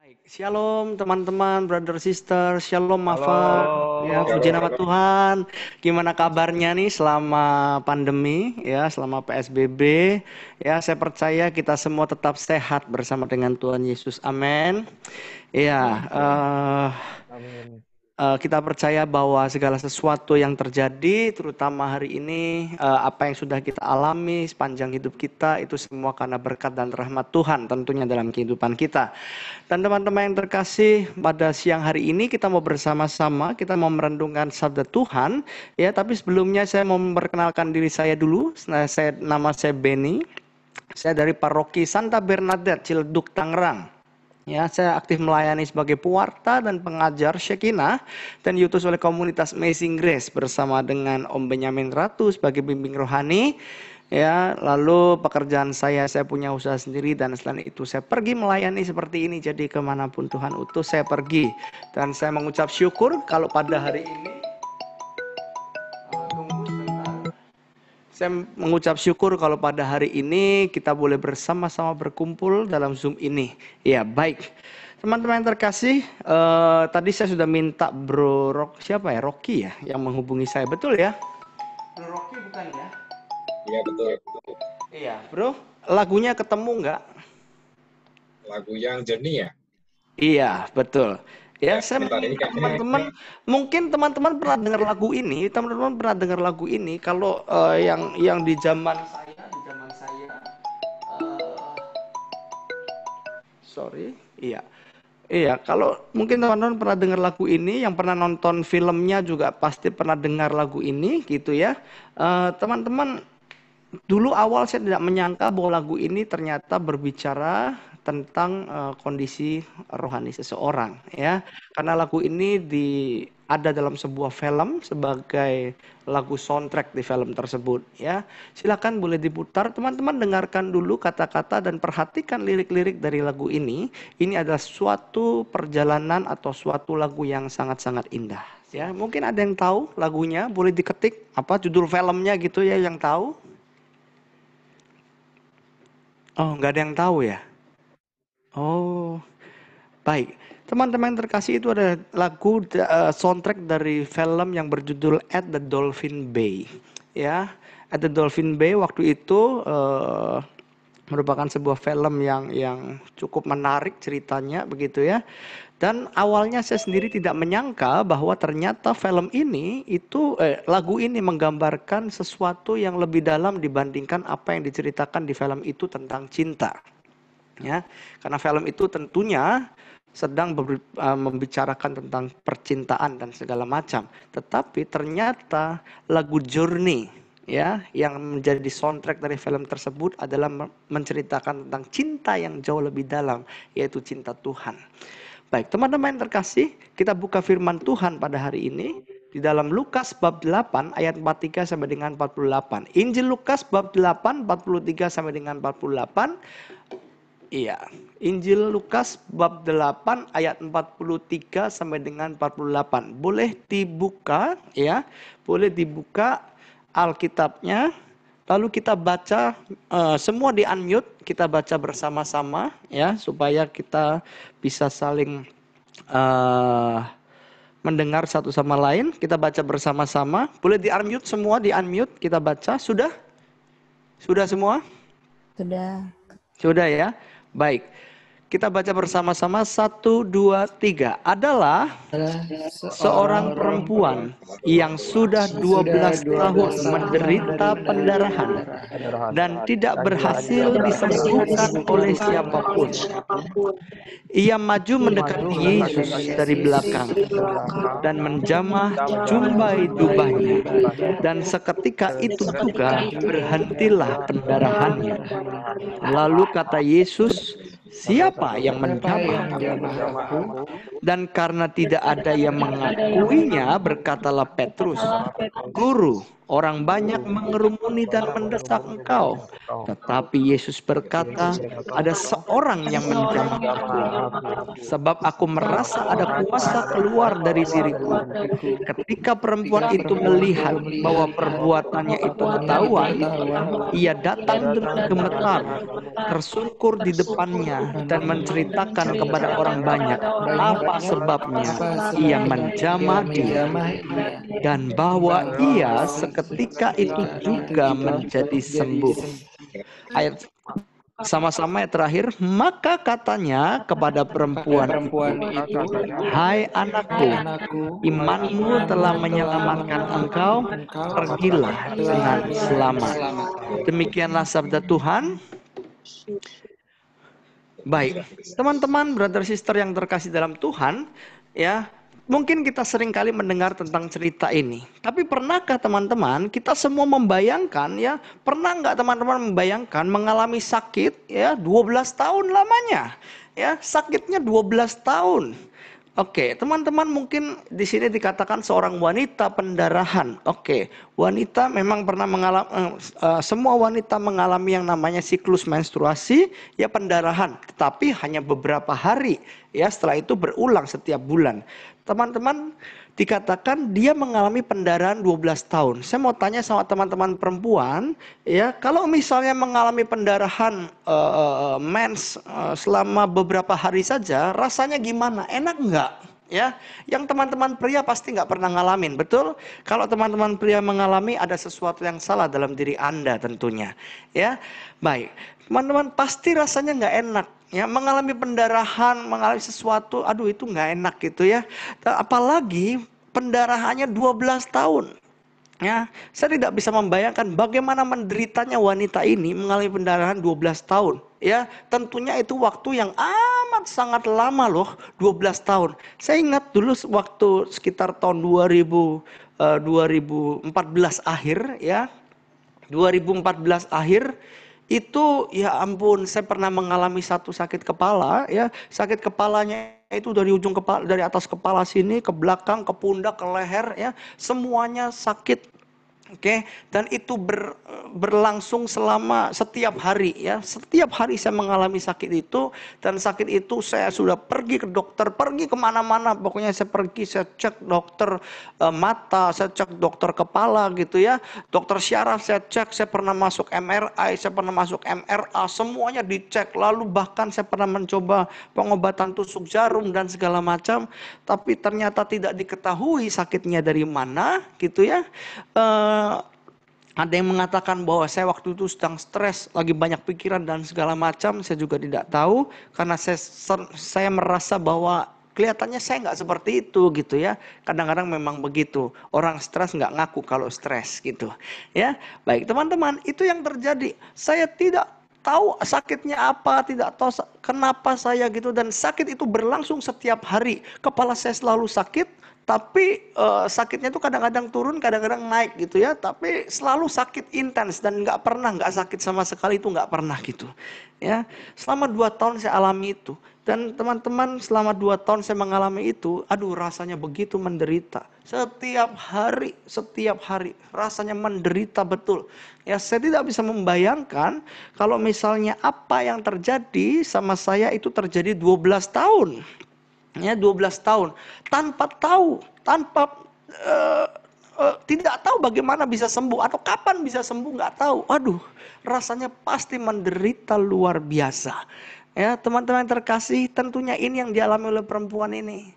Baik, shalom teman-teman, brother sister, shalom Mafa, ya puji nama Tuhan. Gimana kabarnya nih selama pandemi, ya selama PSBB, ya saya percaya kita semua tetap sehat bersama dengan Tuhan Yesus, ya, amin. Ya, Uh, Eh, kita percaya bahwa segala sesuatu yang terjadi, terutama hari ini, eh, apa yang sudah kita alami sepanjang hidup kita, itu semua karena berkat dan rahmat Tuhan tentunya dalam kehidupan kita. Dan teman-teman yang terkasih, pada siang hari ini kita mau bersama-sama, kita mau merendungkan sabda Tuhan. ya. Tapi sebelumnya saya mau memperkenalkan diri saya dulu, nah, saya, nama saya Benny. Saya dari paroki Santa Bernadette, Ciledug, Tangerang. Ya, saya aktif melayani sebagai pewarta dan pengajar Shekinah dan diutus oleh komunitas Amazing Grace bersama dengan Om Benyamin Ratu sebagai bimbing rohani. Ya, lalu pekerjaan saya, saya punya usaha sendiri dan selain itu saya pergi melayani seperti ini. Jadi kemanapun Tuhan utus saya pergi dan saya mengucap syukur kalau pada hari ini Saya mengucap syukur kalau pada hari ini kita boleh bersama-sama berkumpul dalam Zoom ini. Ya, baik. Teman-teman yang terkasih, uh, tadi saya sudah minta Bro Rock, siapa ya? Rocky ya yang menghubungi saya. Betul ya? Bro Rocky bukan ya? Iya, betul. betul. Iya, Bro. Lagunya ketemu nggak? Lagu yang jernih ya? Iya, betul. Ya, saya teman-teman mungkin teman-teman pernah dengar lagu ini, teman-teman pernah dengar lagu ini kalau uh, yang yang di zaman saya di zaman saya uh, sorry, iya. Iya, kalau mungkin teman-teman pernah dengar lagu ini, yang pernah nonton filmnya juga pasti pernah dengar lagu ini, gitu ya. Eh, teman-teman, uh, teman -teman, dulu awal saya tidak menyangka bahwa lagu ini ternyata berbicara tentang uh, kondisi rohani seseorang ya. Karena lagu ini di ada dalam sebuah film sebagai lagu soundtrack di film tersebut ya. Silakan boleh diputar teman-teman dengarkan dulu kata-kata dan perhatikan lirik-lirik dari lagu ini. Ini adalah suatu perjalanan atau suatu lagu yang sangat-sangat indah ya. Mungkin ada yang tahu lagunya, boleh diketik apa judul filmnya gitu ya yang tahu. Oh, nggak ada yang tahu ya. Oh, baik. Teman-teman terkasih itu ada lagu uh, soundtrack dari film yang berjudul At the Dolphin Bay. Ya, At the Dolphin Bay waktu itu uh, merupakan sebuah film yang yang cukup menarik ceritanya begitu ya. Dan awalnya saya sendiri tidak menyangka bahwa ternyata film ini itu eh, lagu ini menggambarkan sesuatu yang lebih dalam dibandingkan apa yang diceritakan di film itu tentang cinta ya karena film itu tentunya sedang e, membicarakan tentang percintaan dan segala macam tetapi ternyata lagu Journey ya yang menjadi soundtrack dari film tersebut adalah menceritakan tentang cinta yang jauh lebih dalam yaitu cinta Tuhan. Baik, teman-teman yang terkasih, kita buka firman Tuhan pada hari ini di dalam Lukas bab 8 ayat 43 sampai dengan 48. Injil Lukas bab 8 43 sampai dengan 48 Iya. Injil Lukas bab 8 ayat 43 sampai dengan 48. Boleh dibuka ya. Boleh dibuka Alkitabnya. Lalu kita baca uh, semua di unmute, kita baca bersama-sama ya supaya kita bisa saling uh, mendengar satu sama lain. Kita baca bersama-sama. Boleh di unmute semua, di unmute kita baca. Sudah? Sudah semua? Sudah. Sudah ya. baik Kita baca bersama-sama satu, dua, tiga. Adalah seorang perempuan yang sudah 12 tahun menderita pendarahan dan tidak berhasil disembuhkan oleh siapapun. Ia maju mendekati Yesus dari belakang dan menjamah jumbai dubahnya dan seketika itu juga berhentilah pendarahannya. Lalu kata Yesus, Siapa yang menjamah aku? Dan karena tidak ada yang mengakuinya, berkatalah Petrus, Guru, Orang banyak mengerumuni dan mendesak engkau. Tetapi Yesus berkata, ada seorang yang menjamah Sebab aku merasa ada kuasa keluar dari diriku. Ketika perempuan itu melihat bahwa perbuatannya itu ketahuan, ia datang dengan gemetar, tersungkur di depannya, dan menceritakan kepada orang banyak apa sebabnya ia menjamah dia dan bahwa ia sekarang ketika itu juga menjadi sembuh. Ayat sama-sama yang terakhir, maka katanya kepada perempuan, perempuan itu, Hai anakku, imanmu telah menyelamatkan engkau, pergilah dengan selamat. Demikianlah sabda Tuhan. Baik, teman-teman, brother sister yang terkasih dalam Tuhan, ya Mungkin kita sering kali mendengar tentang cerita ini. Tapi pernahkah teman-teman kita semua membayangkan ya, pernah nggak teman-teman membayangkan mengalami sakit ya 12 tahun lamanya? Ya, sakitnya 12 tahun. Oke, teman-teman mungkin di sini dikatakan seorang wanita pendarahan. Oke, wanita memang pernah mengalami eh, eh, semua wanita mengalami yang namanya siklus menstruasi ya pendarahan, tetapi hanya beberapa hari ya setelah itu berulang setiap bulan teman-teman dikatakan dia mengalami pendarahan 12 tahun. Saya mau tanya sama teman-teman perempuan, ya kalau misalnya mengalami pendarahan uh, mens uh, selama beberapa hari saja, rasanya gimana? Enak nggak? Ya, yang teman-teman pria pasti nggak pernah ngalamin, betul? Kalau teman-teman pria mengalami ada sesuatu yang salah dalam diri anda tentunya, ya. Baik, teman-teman pasti rasanya nggak enak ya mengalami pendarahan mengalami sesuatu aduh itu nggak enak gitu ya apalagi pendarahannya 12 tahun ya saya tidak bisa membayangkan bagaimana menderitanya wanita ini mengalami pendarahan 12 tahun ya tentunya itu waktu yang amat sangat lama loh 12 tahun saya ingat dulu waktu sekitar tahun 2000 2014 eh, akhir ya 2014 akhir itu ya ampun saya pernah mengalami satu sakit kepala ya sakit kepalanya itu dari ujung kepala dari atas kepala sini ke belakang ke pundak ke leher ya semuanya sakit Oke, okay? dan itu ber, berlangsung selama setiap hari ya. Setiap hari saya mengalami sakit itu dan sakit itu saya sudah pergi ke dokter, pergi kemana-mana. Pokoknya saya pergi, saya cek dokter e, mata, saya cek dokter kepala gitu ya. Dokter syaraf saya cek, saya pernah masuk MRI, saya pernah masuk MRA, semuanya dicek. Lalu bahkan saya pernah mencoba pengobatan tusuk jarum dan segala macam, tapi ternyata tidak diketahui sakitnya dari mana gitu ya. E, ada yang mengatakan bahwa saya waktu itu sedang stres, lagi banyak pikiran dan segala macam. Saya juga tidak tahu karena saya, saya merasa bahwa kelihatannya saya nggak seperti itu gitu ya. Kadang-kadang memang begitu. Orang stres nggak ngaku kalau stres gitu ya. Baik teman-teman, itu yang terjadi. Saya tidak tahu sakitnya apa, tidak tahu kenapa saya gitu dan sakit itu berlangsung setiap hari. Kepala saya selalu sakit, tapi uh, sakitnya itu kadang-kadang turun, kadang-kadang naik gitu ya. Tapi selalu sakit intens dan nggak pernah nggak sakit sama sekali itu nggak pernah gitu. Ya, selama dua tahun saya alami itu. Dan teman-teman selama dua tahun saya mengalami itu, aduh rasanya begitu menderita. Setiap hari, setiap hari rasanya menderita betul. Ya saya tidak bisa membayangkan kalau misalnya apa yang terjadi sama saya itu terjadi 12 tahun ya 12 tahun tanpa tahu tanpa uh, uh, tidak tahu bagaimana bisa sembuh atau kapan bisa sembuh nggak tahu. Aduh, rasanya pasti menderita luar biasa. Ya, teman-teman terkasih, tentunya ini yang dialami oleh perempuan ini.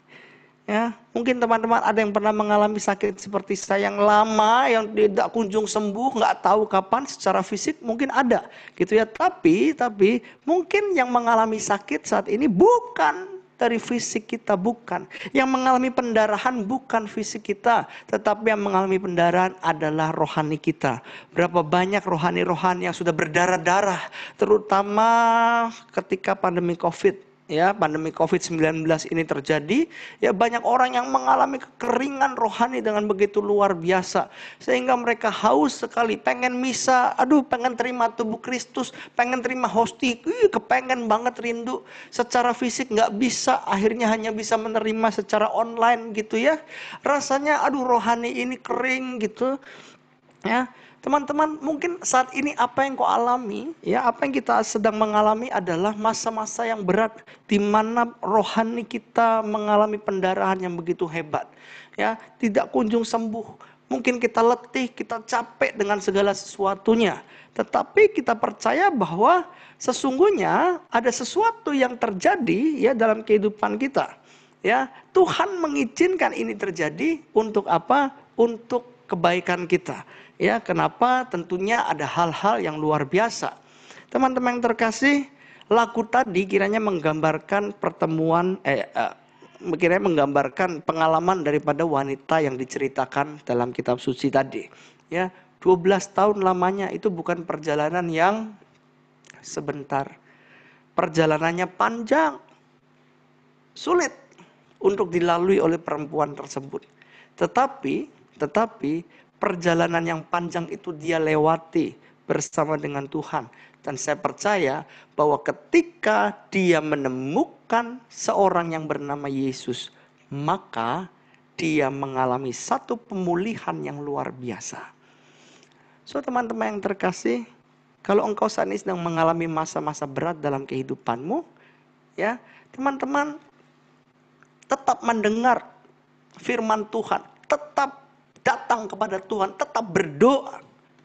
Ya, mungkin teman-teman ada yang pernah mengalami sakit seperti saya yang lama, yang tidak kunjung sembuh, nggak tahu kapan secara fisik mungkin ada, gitu ya. Tapi, tapi mungkin yang mengalami sakit saat ini bukan dari fisik kita bukan. Yang mengalami pendarahan bukan fisik kita, tetapi yang mengalami pendarahan adalah rohani kita. Berapa banyak rohani-rohani yang sudah berdarah-darah, terutama ketika pandemi Covid ya pandemi Covid-19 ini terjadi, ya banyak orang yang mengalami kekeringan rohani dengan begitu luar biasa sehingga mereka haus sekali, pengen misa, aduh pengen terima tubuh Kristus, pengen terima hosti, kepengen banget rindu. Secara fisik nggak bisa, akhirnya hanya bisa menerima secara online gitu ya. Rasanya aduh rohani ini kering gitu. Ya, Teman-teman, mungkin saat ini apa yang kau alami, ya apa yang kita sedang mengalami adalah masa-masa yang berat di mana rohani kita mengalami pendarahan yang begitu hebat. Ya, tidak kunjung sembuh. Mungkin kita letih, kita capek dengan segala sesuatunya. Tetapi kita percaya bahwa sesungguhnya ada sesuatu yang terjadi ya dalam kehidupan kita. Ya, Tuhan mengizinkan ini terjadi untuk apa? Untuk kebaikan kita. Ya, kenapa? Tentunya ada hal-hal yang luar biasa. Teman-teman yang terkasih, laku tadi kiranya menggambarkan pertemuan eh, eh kiranya menggambarkan pengalaman daripada wanita yang diceritakan dalam kitab suci tadi. Ya, 12 tahun lamanya itu bukan perjalanan yang sebentar. Perjalanannya panjang. Sulit untuk dilalui oleh perempuan tersebut. Tetapi, tetapi perjalanan yang panjang itu dia lewati bersama dengan Tuhan. Dan saya percaya bahwa ketika dia menemukan seorang yang bernama Yesus, maka dia mengalami satu pemulihan yang luar biasa. So teman-teman yang terkasih, kalau engkau saat ini sedang mengalami masa-masa berat dalam kehidupanmu, ya teman-teman tetap mendengar firman Tuhan, tetap datang kepada Tuhan, tetap berdoa,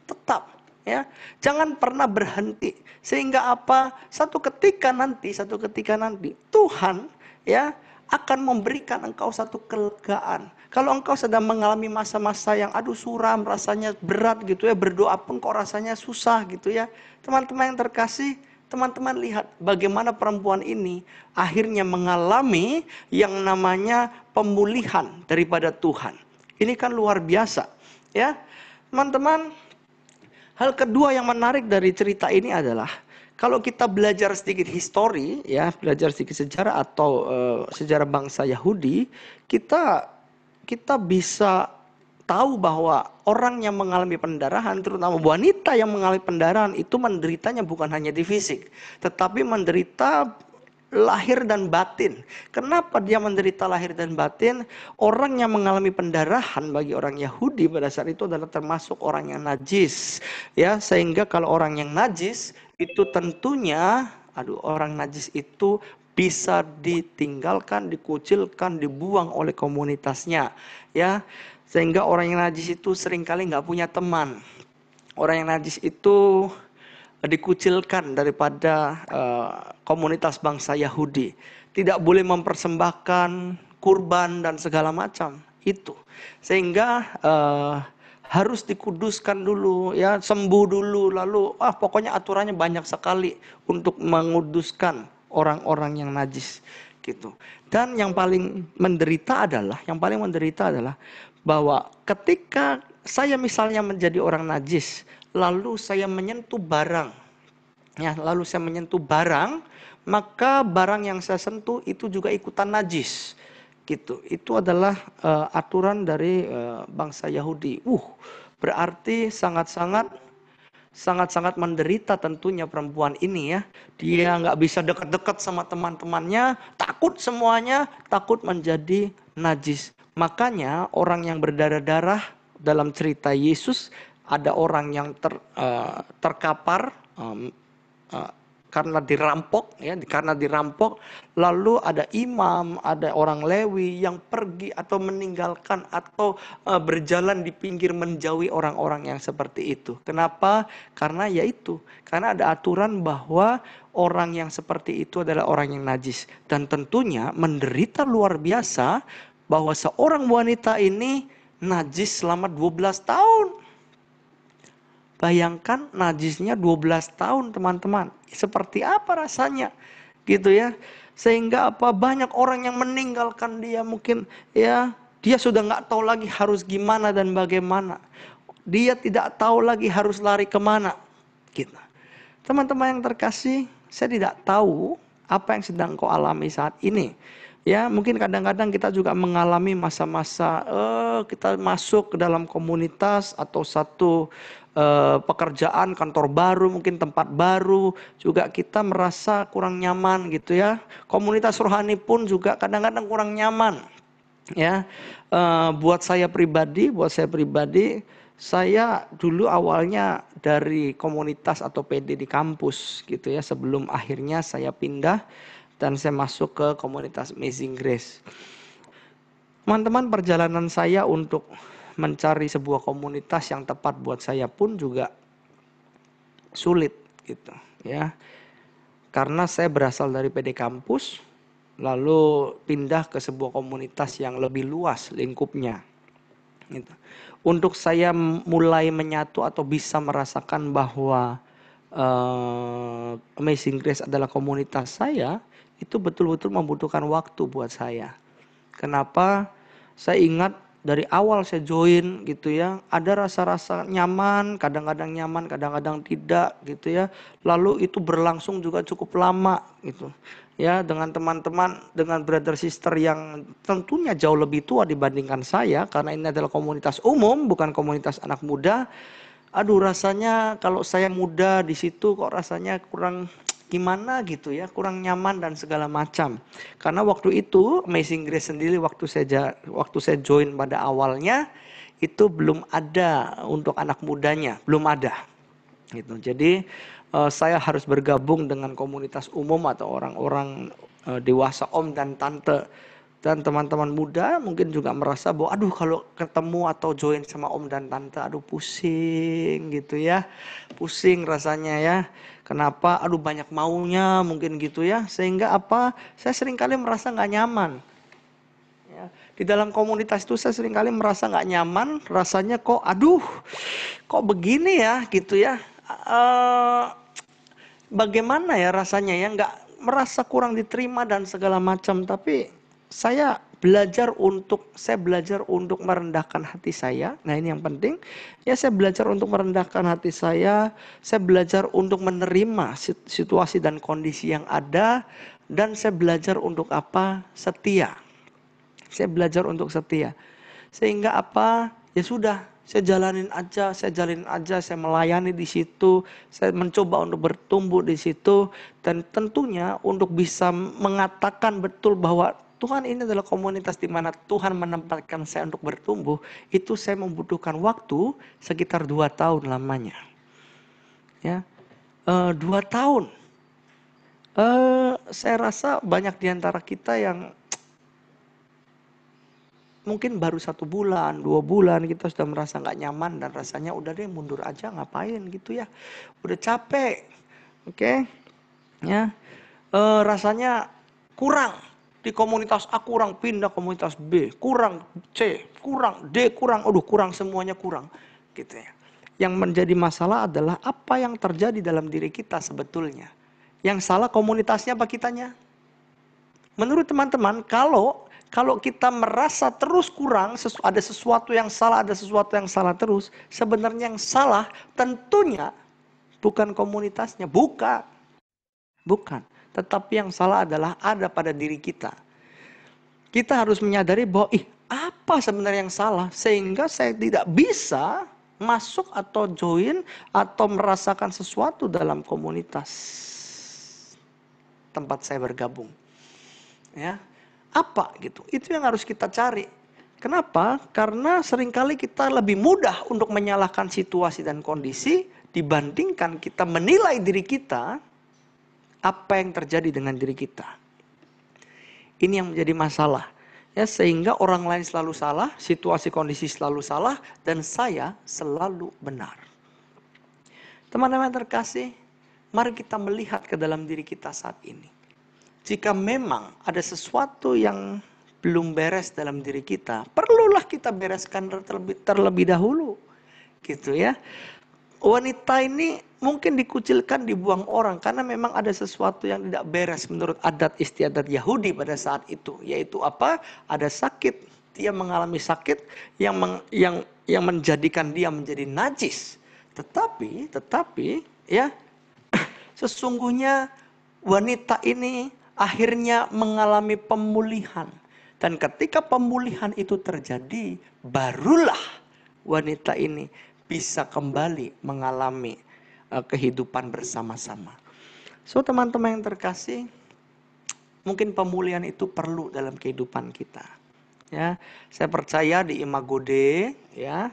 tetap ya. Jangan pernah berhenti sehingga apa? Satu ketika nanti, satu ketika nanti Tuhan ya akan memberikan engkau satu kelegaan. Kalau engkau sedang mengalami masa-masa yang aduh suram, rasanya berat gitu ya, berdoa pun kok rasanya susah gitu ya. Teman-teman yang terkasih, teman-teman lihat bagaimana perempuan ini akhirnya mengalami yang namanya pemulihan daripada Tuhan. Ini kan luar biasa, ya. Teman-teman, hal kedua yang menarik dari cerita ini adalah kalau kita belajar sedikit histori, ya, belajar sedikit sejarah atau uh, sejarah bangsa Yahudi, kita kita bisa tahu bahwa orang yang mengalami pendarahan, terutama wanita yang mengalami pendarahan itu menderitanya bukan hanya di fisik, tetapi menderita lahir dan batin. Kenapa dia menderita lahir dan batin? Orang yang mengalami pendarahan bagi orang Yahudi pada saat itu adalah termasuk orang yang najis. Ya, sehingga kalau orang yang najis itu tentunya aduh orang najis itu bisa ditinggalkan, dikucilkan, dibuang oleh komunitasnya, ya. Sehingga orang yang najis itu seringkali nggak punya teman. Orang yang najis itu dikucilkan daripada uh, komunitas bangsa Yahudi. Tidak boleh mempersembahkan kurban dan segala macam itu. Sehingga uh, harus dikuduskan dulu ya, sembuh dulu lalu ah pokoknya aturannya banyak sekali untuk menguduskan orang-orang yang najis gitu. Dan yang paling menderita adalah yang paling menderita adalah bahwa ketika saya misalnya menjadi orang najis, lalu saya menyentuh barang. Ya, lalu saya menyentuh barang, maka barang yang saya sentuh itu juga ikutan najis. Gitu. Itu adalah uh, aturan dari uh, bangsa Yahudi. Uh, berarti sangat-sangat sangat-sangat menderita tentunya perempuan ini ya. Dia nggak bisa dekat-dekat sama teman-temannya, takut semuanya, takut menjadi najis. Makanya orang yang berdarah-darah dalam cerita Yesus ada orang yang ter, uh, terkapar um, uh, karena dirampok ya karena dirampok lalu ada imam ada orang lewi yang pergi atau meninggalkan atau uh, berjalan di pinggir menjauhi orang-orang yang seperti itu kenapa karena yaitu karena ada aturan bahwa orang yang seperti itu adalah orang yang najis dan tentunya menderita luar biasa bahwa seorang wanita ini najis selama 12 tahun Bayangkan najisnya 12 tahun teman-teman. Seperti apa rasanya? Gitu ya. Sehingga apa banyak orang yang meninggalkan dia mungkin ya dia sudah nggak tahu lagi harus gimana dan bagaimana. Dia tidak tahu lagi harus lari kemana. Gitu. Teman-teman yang terkasih, saya tidak tahu apa yang sedang kau alami saat ini. Ya, mungkin kadang-kadang kita juga mengalami masa-masa eh, kita masuk ke dalam komunitas atau satu Eh, pekerjaan, kantor baru, mungkin tempat baru, juga kita merasa kurang nyaman gitu ya. Komunitas rohani pun juga kadang-kadang kurang nyaman. Ya. Eh, buat saya pribadi, buat saya pribadi saya dulu awalnya dari komunitas atau PD di kampus gitu ya sebelum akhirnya saya pindah dan saya masuk ke komunitas Amazing Grace. Teman-teman perjalanan saya untuk mencari sebuah komunitas yang tepat buat saya pun juga sulit gitu ya karena saya berasal dari PD kampus lalu pindah ke sebuah komunitas yang lebih luas lingkupnya gitu. untuk saya mulai menyatu atau bisa merasakan bahwa uh, Amazing Grace adalah komunitas saya itu betul-betul membutuhkan waktu buat saya kenapa saya ingat dari awal saya join gitu ya ada rasa-rasa nyaman kadang-kadang nyaman kadang-kadang tidak gitu ya lalu itu berlangsung juga cukup lama gitu ya dengan teman-teman dengan brother sister yang tentunya jauh lebih tua dibandingkan saya karena ini adalah komunitas umum bukan komunitas anak muda aduh rasanya kalau saya muda di situ kok rasanya kurang gimana gitu ya, kurang nyaman dan segala macam. Karena waktu itu Amazing Grace sendiri waktu saya waktu saya join pada awalnya itu belum ada untuk anak mudanya, belum ada. Gitu. Jadi eh, saya harus bergabung dengan komunitas umum atau orang-orang eh, dewasa om dan tante dan teman-teman muda mungkin juga merasa bahwa aduh kalau ketemu atau join sama om dan tante aduh pusing gitu ya pusing rasanya ya Kenapa? Aduh banyak maunya mungkin gitu ya. Sehingga apa? Saya sering kali merasa nggak nyaman. Ya. Di dalam komunitas itu saya sering kali merasa nggak nyaman. Rasanya kok aduh kok begini ya gitu ya. e, bagaimana ya rasanya ya nggak merasa kurang diterima dan segala macam tapi saya belajar untuk saya belajar untuk merendahkan hati saya. Nah, ini yang penting. Ya, saya belajar untuk merendahkan hati saya, saya belajar untuk menerima situasi dan kondisi yang ada dan saya belajar untuk apa? Setia. Saya belajar untuk setia. Sehingga apa? Ya sudah, saya jalanin aja, saya jalanin aja, saya melayani di situ, saya mencoba untuk bertumbuh di situ dan tentunya untuk bisa mengatakan betul bahwa Tuhan ini adalah komunitas di mana Tuhan menempatkan saya untuk bertumbuh, itu saya membutuhkan waktu sekitar dua tahun lamanya. Ya, e, dua tahun. E, saya rasa banyak di antara kita yang mungkin baru satu bulan, dua bulan kita sudah merasa nggak nyaman dan rasanya udah deh mundur aja ngapain gitu ya, udah capek, oke, okay? ya, e, rasanya kurang di komunitas A kurang, pindah komunitas B, kurang C, kurang D, kurang, aduh kurang semuanya kurang. Gitu ya. Yang menjadi masalah adalah apa yang terjadi dalam diri kita sebetulnya. Yang salah komunitasnya apa kitanya? Menurut teman-teman, kalau kalau kita merasa terus kurang, sesu, ada sesuatu yang salah, ada sesuatu yang salah terus, sebenarnya yang salah tentunya bukan komunitasnya, bukan Bukan. Tetapi yang salah adalah ada pada diri kita. Kita harus menyadari bahwa, ih apa sebenarnya yang salah sehingga saya tidak bisa masuk atau join atau merasakan sesuatu dalam komunitas tempat saya bergabung. Ya. Apa gitu? Itu yang harus kita cari. Kenapa? Karena seringkali kita lebih mudah untuk menyalahkan situasi dan kondisi dibandingkan kita menilai diri kita apa yang terjadi dengan diri kita. Ini yang menjadi masalah. Ya, sehingga orang lain selalu salah, situasi kondisi selalu salah, dan saya selalu benar. Teman-teman terkasih, mari kita melihat ke dalam diri kita saat ini. Jika memang ada sesuatu yang belum beres dalam diri kita, perlulah kita bereskan terlebih, terlebih dahulu. Gitu ya. Wanita ini mungkin dikucilkan dibuang orang karena memang ada sesuatu yang tidak beres menurut adat istiadat Yahudi pada saat itu yaitu apa ada sakit dia mengalami sakit yang meng, yang yang menjadikan dia menjadi najis tetapi tetapi ya sesungguhnya wanita ini akhirnya mengalami pemulihan dan ketika pemulihan itu terjadi barulah wanita ini bisa kembali mengalami Eh, kehidupan bersama-sama. So teman-teman yang terkasih, mungkin pemulihan itu perlu dalam kehidupan kita. Ya, saya percaya di Imago Dei, ya.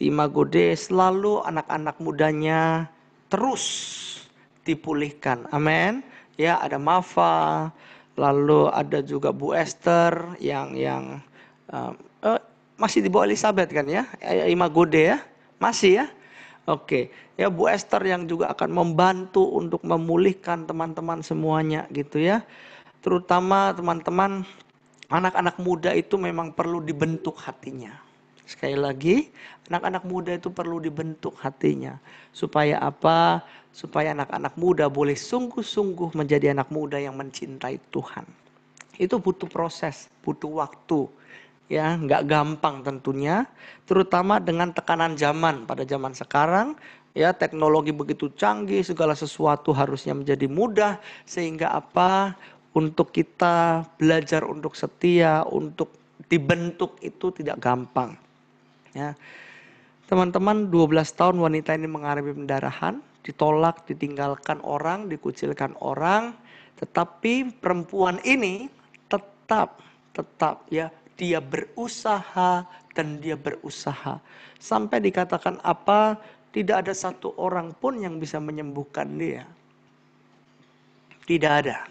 Di Imago Dei selalu anak-anak mudanya terus dipulihkan. Amin. Ya, ada Mafa, lalu ada juga Bu Esther yang yang um, uh, masih di bawah Elizabeth kan ya? Imago Dei ya. Masih ya Oke, ya Bu Esther yang juga akan membantu untuk memulihkan teman-teman semuanya gitu ya. Terutama teman-teman anak-anak muda itu memang perlu dibentuk hatinya. Sekali lagi, anak-anak muda itu perlu dibentuk hatinya. Supaya apa? Supaya anak-anak muda boleh sungguh-sungguh menjadi anak muda yang mencintai Tuhan. Itu butuh proses, butuh waktu ya nggak gampang tentunya terutama dengan tekanan zaman pada zaman sekarang ya teknologi begitu canggih segala sesuatu harusnya menjadi mudah sehingga apa untuk kita belajar untuk setia untuk dibentuk itu tidak gampang ya teman-teman 12 tahun wanita ini mengalami pendarahan ditolak ditinggalkan orang dikucilkan orang tetapi perempuan ini tetap tetap ya dia berusaha dan dia berusaha. Sampai dikatakan apa, tidak ada satu orang pun yang bisa menyembuhkan dia. Tidak ada.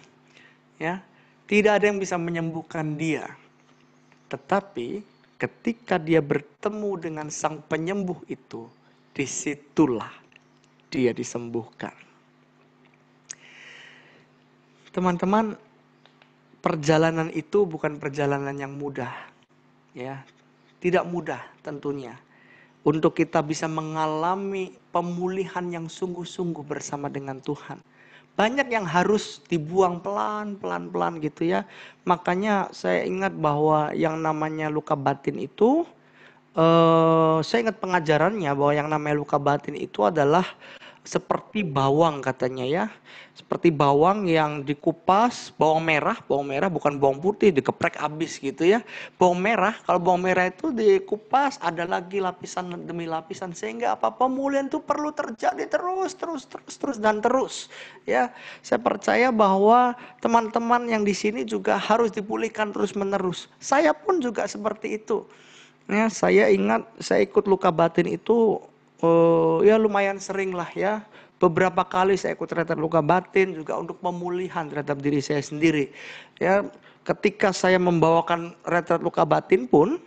Ya. Tidak ada yang bisa menyembuhkan dia. Tetapi ketika dia bertemu dengan sang penyembuh itu, disitulah dia disembuhkan. Teman-teman, perjalanan itu bukan perjalanan yang mudah. Ya. Tidak mudah tentunya untuk kita bisa mengalami pemulihan yang sungguh-sungguh bersama dengan Tuhan. Banyak yang harus dibuang pelan-pelan-pelan gitu ya. Makanya saya ingat bahwa yang namanya luka batin itu eh, saya ingat pengajarannya bahwa yang namanya luka batin itu adalah seperti bawang katanya ya. Seperti bawang yang dikupas, bawang merah, bawang merah bukan bawang putih, dikeprek habis gitu ya. Bawang merah, kalau bawang merah itu dikupas ada lagi lapisan demi lapisan sehingga apa pemulihan itu perlu terjadi terus terus terus terus dan terus ya. Saya percaya bahwa teman-teman yang di sini juga harus dipulihkan terus-menerus. Saya pun juga seperti itu. Ya, saya ingat saya ikut luka batin itu uh, ya lumayan sering lah ya. Beberapa kali saya ikut terhadap luka batin juga untuk pemulihan terhadap diri saya sendiri. Ya, ketika saya membawakan retret luka batin pun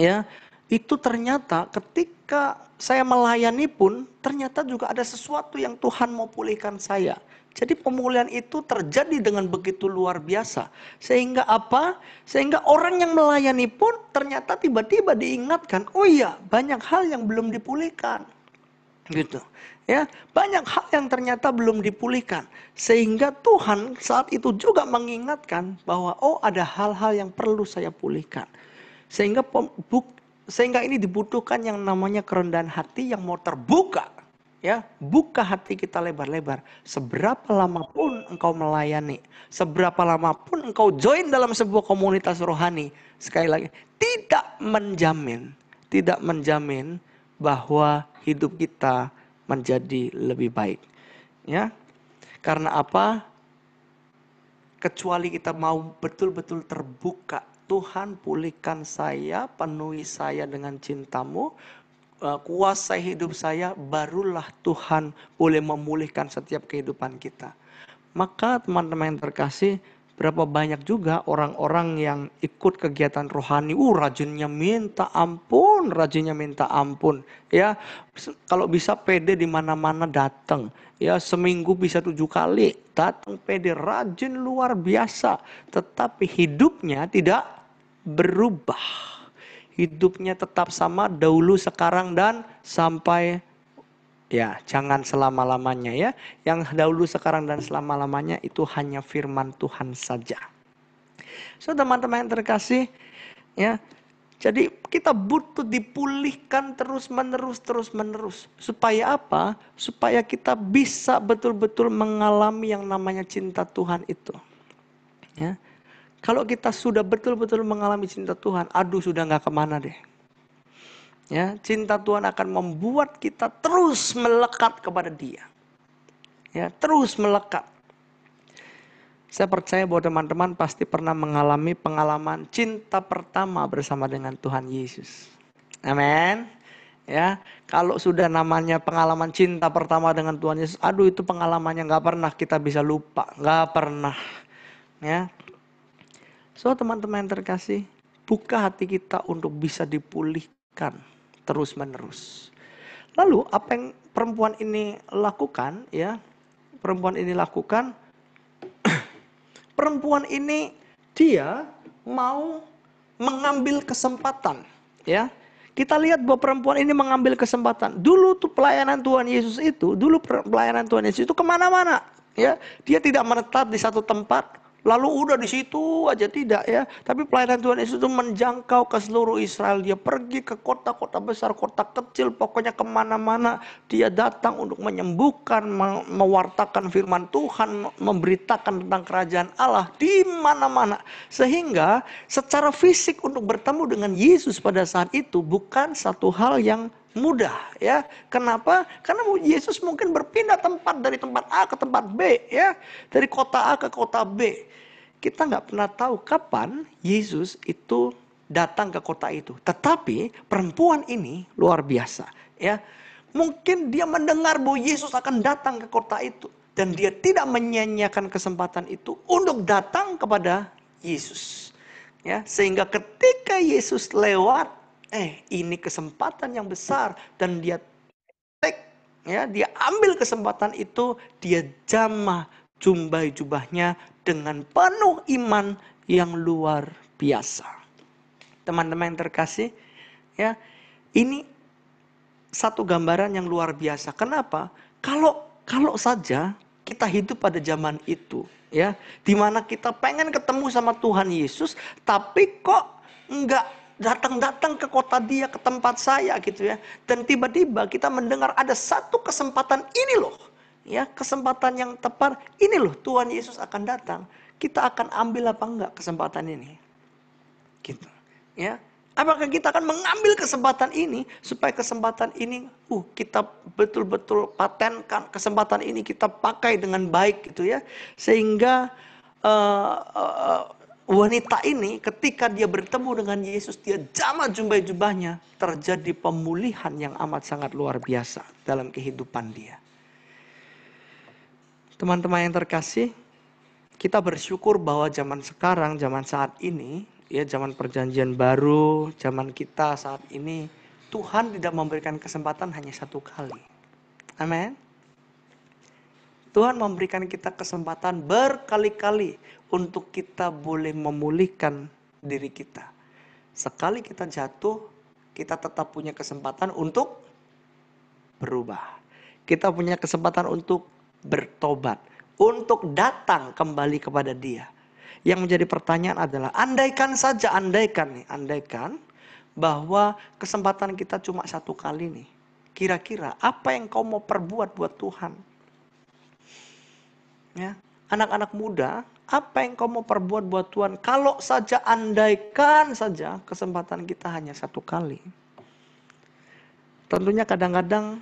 ya itu ternyata ketika saya melayani pun ternyata juga ada sesuatu yang Tuhan mau pulihkan saya. Jadi pemulihan itu terjadi dengan begitu luar biasa. Sehingga apa? Sehingga orang yang melayani pun ternyata tiba-tiba diingatkan, oh iya, banyak hal yang belum dipulihkan. Gitu. Ya, banyak hal yang ternyata belum dipulihkan. Sehingga Tuhan saat itu juga mengingatkan bahwa oh ada hal-hal yang perlu saya pulihkan. Sehingga sehingga ini dibutuhkan yang namanya kerendahan hati yang mau terbuka ya buka hati kita lebar-lebar seberapa lama pun engkau melayani seberapa lama pun engkau join dalam sebuah komunitas rohani sekali lagi tidak menjamin tidak menjamin bahwa hidup kita menjadi lebih baik ya karena apa kecuali kita mau betul-betul terbuka Tuhan pulihkan saya, penuhi saya dengan cintamu, Eh, kuasa hidup saya, barulah Tuhan boleh memulihkan setiap kehidupan kita. Maka teman-teman yang terkasih, berapa banyak juga orang-orang yang ikut kegiatan rohani, uh rajinnya minta ampun, rajinnya minta ampun, ya kalau bisa pede di mana-mana datang, ya seminggu bisa tujuh kali datang pede rajin luar biasa, tetapi hidupnya tidak berubah hidupnya tetap sama dahulu, sekarang, dan sampai ya jangan selama-lamanya ya. Yang dahulu, sekarang, dan selama-lamanya itu hanya firman Tuhan saja. So teman-teman yang terkasih ya, jadi kita butuh dipulihkan terus-menerus terus-menerus supaya apa? Supaya kita bisa betul-betul mengalami yang namanya cinta Tuhan itu. Ya. Kalau kita sudah betul-betul mengalami cinta Tuhan, aduh sudah nggak kemana deh. Ya, cinta Tuhan akan membuat kita terus melekat kepada Dia. Ya, terus melekat. Saya percaya bahwa teman-teman pasti pernah mengalami pengalaman cinta pertama bersama dengan Tuhan Yesus. Amin. Ya, kalau sudah namanya pengalaman cinta pertama dengan Tuhan Yesus, aduh itu pengalamannya nggak pernah kita bisa lupa, nggak pernah. Ya, So teman-teman yang terkasih, buka hati kita untuk bisa dipulihkan terus-menerus. Lalu apa yang perempuan ini lakukan ya? Perempuan ini lakukan perempuan ini dia mau mengambil kesempatan ya. Kita lihat bahwa perempuan ini mengambil kesempatan. Dulu tuh pelayanan Tuhan Yesus itu, dulu pelayanan Tuhan Yesus itu kemana-mana. Ya, dia tidak menetap di satu tempat, Lalu udah di situ aja tidak ya. Tapi pelayanan Tuhan Yesus itu menjangkau ke seluruh Israel. Dia pergi ke kota-kota besar, kota kecil, pokoknya kemana-mana. Dia datang untuk menyembuhkan, mewartakan firman Tuhan, memberitakan tentang kerajaan Allah di mana-mana. Sehingga secara fisik untuk bertemu dengan Yesus pada saat itu bukan satu hal yang mudah ya. Kenapa? Karena Yesus mungkin berpindah tempat dari tempat A ke tempat B ya, dari kota A ke kota B. Kita nggak pernah tahu kapan Yesus itu datang ke kota itu. Tetapi perempuan ini luar biasa ya. Mungkin dia mendengar bahwa Yesus akan datang ke kota itu dan dia tidak menyanyiakan kesempatan itu untuk datang kepada Yesus. Ya, sehingga ketika Yesus lewat eh ini kesempatan yang besar dan dia take ya dia ambil kesempatan itu dia jamah jumbai jubahnya dengan penuh iman yang luar biasa teman-teman yang terkasih ya ini satu gambaran yang luar biasa kenapa kalau kalau saja kita hidup pada zaman itu ya dimana kita pengen ketemu sama Tuhan Yesus tapi kok nggak datang-datang ke kota dia, ke tempat saya gitu ya. Dan tiba-tiba kita mendengar ada satu kesempatan ini loh. Ya, kesempatan yang tepat ini loh Tuhan Yesus akan datang. Kita akan ambil apa enggak kesempatan ini? Gitu. Ya. Apakah kita akan mengambil kesempatan ini supaya kesempatan ini uh kita betul-betul patenkan kesempatan ini kita pakai dengan baik gitu ya sehingga uh, uh, wanita ini ketika dia bertemu dengan Yesus, dia jamat jubah-jubahnya, terjadi pemulihan yang amat sangat luar biasa dalam kehidupan dia. Teman-teman yang terkasih, kita bersyukur bahwa zaman sekarang, zaman saat ini, ya zaman perjanjian baru, zaman kita saat ini, Tuhan tidak memberikan kesempatan hanya satu kali. Amin. Tuhan memberikan kita kesempatan berkali-kali untuk kita boleh memulihkan diri kita. Sekali kita jatuh, kita tetap punya kesempatan untuk berubah. Kita punya kesempatan untuk bertobat, untuk datang kembali kepada Dia. Yang menjadi pertanyaan adalah andaikan saja andaikan nih, andaikan bahwa kesempatan kita cuma satu kali nih. Kira-kira apa yang kau mau perbuat buat Tuhan? Ya. Anak-anak muda, apa yang kau mau perbuat buat Tuhan? Kalau saja andaikan saja kesempatan kita hanya satu kali. Tentunya kadang-kadang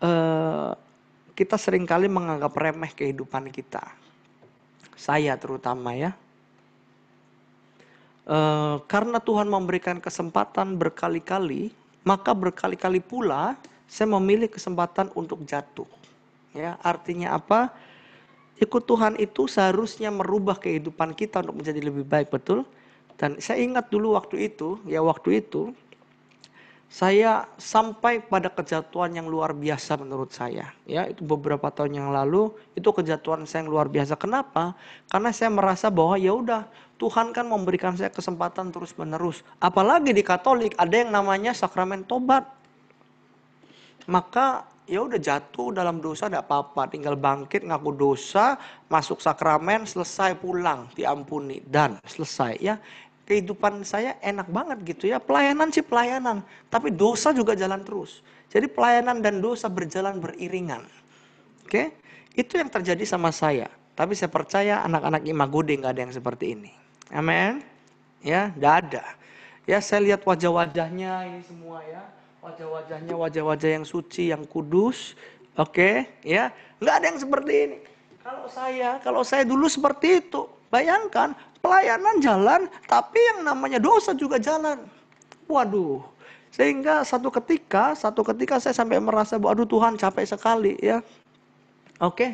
eh, kita seringkali menganggap remeh kehidupan kita. Saya terutama ya. E, karena Tuhan memberikan kesempatan berkali-kali, maka berkali-kali pula saya memilih kesempatan untuk jatuh. Ya, artinya apa? Ikut Tuhan itu seharusnya merubah kehidupan kita untuk menjadi lebih baik, betul? Dan saya ingat dulu waktu itu, ya waktu itu, saya sampai pada kejatuhan yang luar biasa menurut saya. Ya, itu beberapa tahun yang lalu, itu kejatuhan saya yang luar biasa. Kenapa? Karena saya merasa bahwa ya udah, Tuhan kan memberikan saya kesempatan terus-menerus. Apalagi di Katolik ada yang namanya sakramen tobat. Maka ya udah jatuh dalam dosa tidak apa-apa tinggal bangkit ngaku dosa masuk sakramen selesai pulang diampuni dan selesai ya kehidupan saya enak banget gitu ya pelayanan sih pelayanan tapi dosa juga jalan terus jadi pelayanan dan dosa berjalan beriringan oke itu yang terjadi sama saya tapi saya percaya anak-anak imagode nggak ada yang seperti ini amin ya tidak ada ya saya lihat wajah-wajahnya ini semua ya wajah-wajahnya wajah-wajah yang suci, yang kudus. Oke, okay? ya. Enggak ada yang seperti ini. Kalau saya, kalau saya dulu seperti itu. Bayangkan, pelayanan jalan tapi yang namanya dosa juga jalan. Waduh. Sehingga satu ketika, satu ketika saya sampai merasa, "Aduh Tuhan, capek sekali ya." Oke. Okay?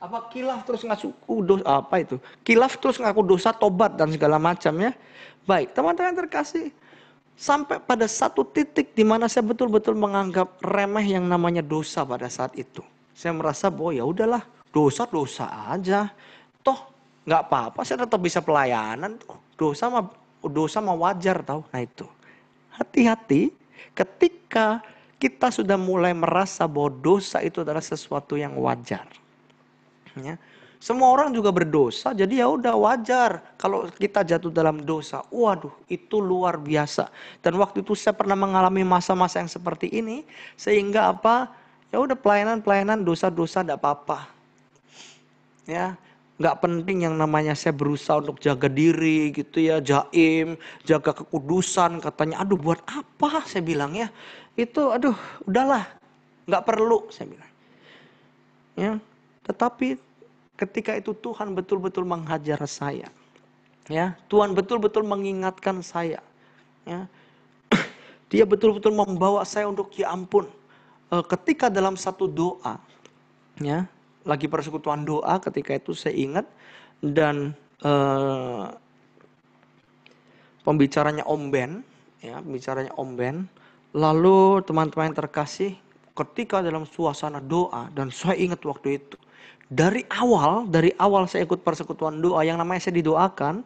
Apa kilaf terus ngaku dosa apa itu? Kilaf terus ngaku dosa tobat dan segala macam ya. Baik, teman-teman terkasih, Sampai pada satu titik di mana saya betul-betul menganggap remeh yang namanya dosa pada saat itu. Saya merasa bahwa ya udahlah, dosa-dosa aja. Toh nggak apa-apa, saya tetap bisa pelayanan. Tuh. Dosa mah dosa mah wajar tau Nah itu. Hati-hati ketika kita sudah mulai merasa bahwa dosa itu adalah sesuatu yang wajar. Ya. Semua orang juga berdosa, jadi ya udah wajar kalau kita jatuh dalam dosa. Waduh, itu luar biasa. Dan waktu itu saya pernah mengalami masa-masa yang seperti ini, sehingga apa? Ya udah pelayanan-pelayanan dosa-dosa tidak apa-apa. Ya, nggak penting yang namanya saya berusaha untuk jaga diri gitu ya jaim jaga kekudusan katanya aduh buat apa saya bilang ya itu aduh udahlah nggak perlu saya bilang ya tetapi ketika itu Tuhan betul-betul menghajar saya. Ya, Tuhan betul-betul mengingatkan saya. Ya. Dia betul-betul membawa saya untuk ya ampun. Eh, ketika dalam satu doa, ya, lagi persekutuan doa ketika itu saya ingat dan e, pembicaranya Om Ben, ya, pembicaranya Om Ben. Lalu teman-teman yang terkasih, ketika dalam suasana doa dan saya ingat waktu itu dari awal dari awal saya ikut persekutuan doa yang namanya saya didoakan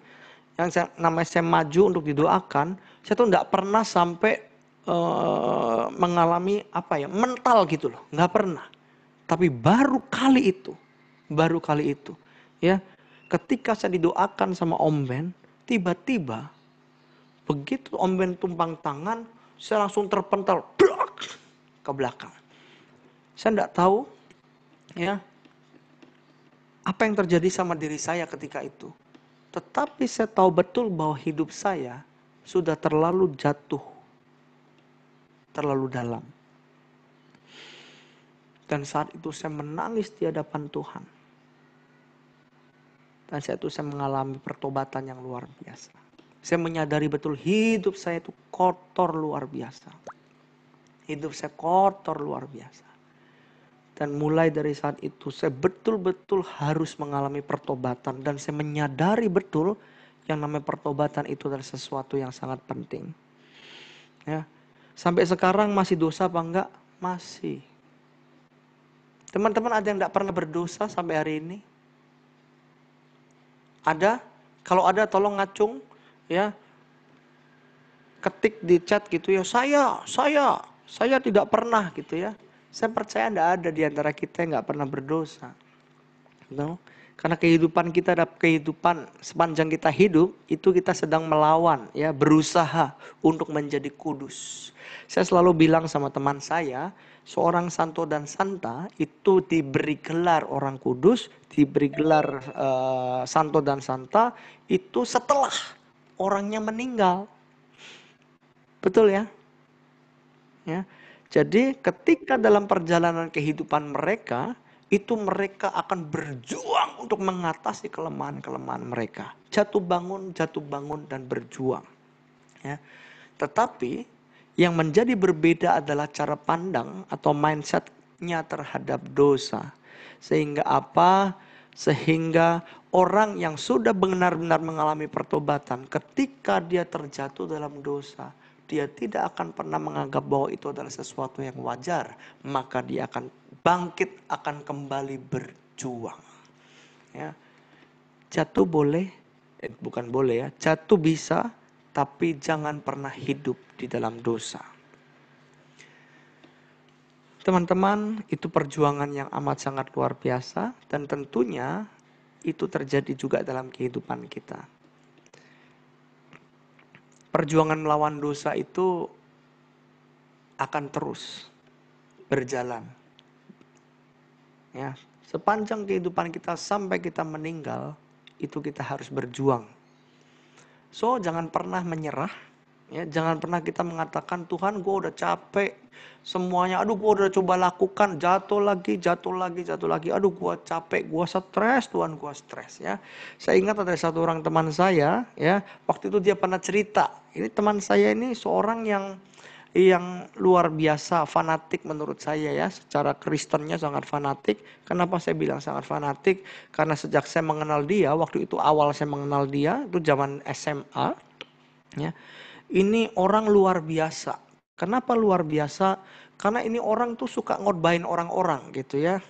yang saya, namanya saya maju untuk didoakan saya tuh nggak pernah sampai uh, mengalami apa ya mental gitu loh nggak pernah tapi baru kali itu baru kali itu ya ketika saya didoakan sama Om Ben tiba-tiba begitu Om Ben tumpang tangan saya langsung terpental ke belakang. Saya tidak tahu ya apa yang terjadi sama diri saya ketika itu. Tetapi saya tahu betul bahwa hidup saya sudah terlalu jatuh, terlalu dalam. Dan saat itu saya menangis di hadapan Tuhan. Dan saat itu saya mengalami pertobatan yang luar biasa. Saya menyadari betul hidup saya itu kotor luar biasa. Hidup saya kotor luar biasa. Dan mulai dari saat itu saya betul-betul harus mengalami pertobatan. Dan saya menyadari betul yang namanya pertobatan itu adalah sesuatu yang sangat penting. Ya. Sampai sekarang masih dosa apa enggak? Masih. Teman-teman ada yang tidak pernah berdosa sampai hari ini? Ada? Kalau ada tolong ngacung ya. Ketik di chat gitu ya, saya, saya saya tidak pernah gitu ya. Saya percaya tidak ada di antara kita yang nggak pernah berdosa. No? Karena kehidupan kita ada kehidupan sepanjang kita hidup itu kita sedang melawan ya berusaha untuk menjadi kudus. Saya selalu bilang sama teman saya, seorang santo dan santa itu diberi gelar orang kudus, diberi gelar uh, santo dan santa itu setelah orangnya meninggal. Betul ya? Ya. Jadi ketika dalam perjalanan kehidupan mereka, itu mereka akan berjuang untuk mengatasi kelemahan-kelemahan mereka. Jatuh bangun, jatuh bangun dan berjuang. Ya. Tetapi yang menjadi berbeda adalah cara pandang atau mindsetnya terhadap dosa. Sehingga apa? Sehingga orang yang sudah benar-benar mengalami pertobatan ketika dia terjatuh dalam dosa, dia tidak akan pernah menganggap bahwa itu adalah sesuatu yang wajar, maka dia akan bangkit, akan kembali berjuang. Ya. Jatuh boleh, eh, bukan boleh ya, jatuh bisa, tapi jangan pernah hidup di dalam dosa. Teman-teman, itu perjuangan yang amat sangat luar biasa dan tentunya itu terjadi juga dalam kehidupan kita perjuangan melawan dosa itu akan terus berjalan. Ya, sepanjang kehidupan kita sampai kita meninggal, itu kita harus berjuang. So, jangan pernah menyerah Ya, jangan pernah kita mengatakan Tuhan gue udah capek semuanya. Aduh gue udah coba lakukan jatuh lagi, jatuh lagi, jatuh lagi. Aduh gue capek, gue stres Tuhan gue stres ya. Saya ingat ada satu orang teman saya ya waktu itu dia pernah cerita. Ini teman saya ini seorang yang yang luar biasa fanatik menurut saya ya secara Kristennya sangat fanatik kenapa saya bilang sangat fanatik karena sejak saya mengenal dia waktu itu awal saya mengenal dia itu zaman SMA ya ini orang luar biasa. Kenapa luar biasa? Karena ini orang tuh suka ngorbain orang-orang gitu ya.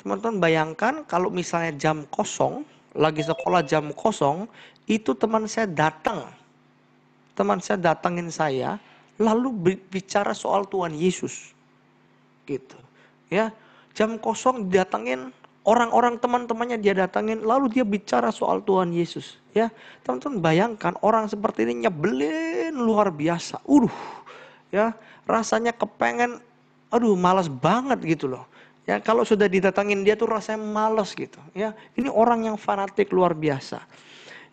Teman-teman bayangkan kalau misalnya jam kosong, lagi sekolah jam kosong, itu teman saya datang. Teman saya datangin saya, lalu bicara soal Tuhan Yesus. Gitu. Ya, jam kosong datangin orang-orang teman-temannya dia datangin lalu dia bicara soal Tuhan Yesus ya teman-teman bayangkan orang seperti ini nyebelin luar biasa uduh ya rasanya kepengen aduh malas banget gitu loh ya kalau sudah didatangin dia tuh rasanya malas gitu ya ini orang yang fanatik luar biasa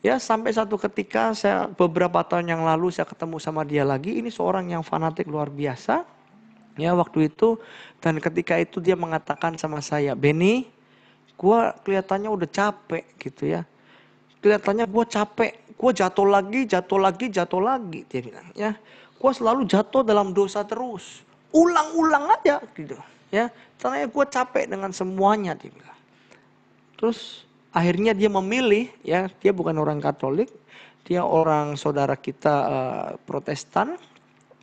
ya sampai satu ketika saya beberapa tahun yang lalu saya ketemu sama dia lagi ini seorang yang fanatik luar biasa ya waktu itu dan ketika itu dia mengatakan sama saya Benny gue kelihatannya udah capek gitu ya kelihatannya gue capek gue jatuh lagi jatuh lagi jatuh lagi dia bilang ya gue selalu jatuh dalam dosa terus ulang-ulang aja gitu ya ternyata gue capek dengan semuanya dia bilang terus akhirnya dia memilih ya dia bukan orang Katolik dia orang saudara kita uh, Protestan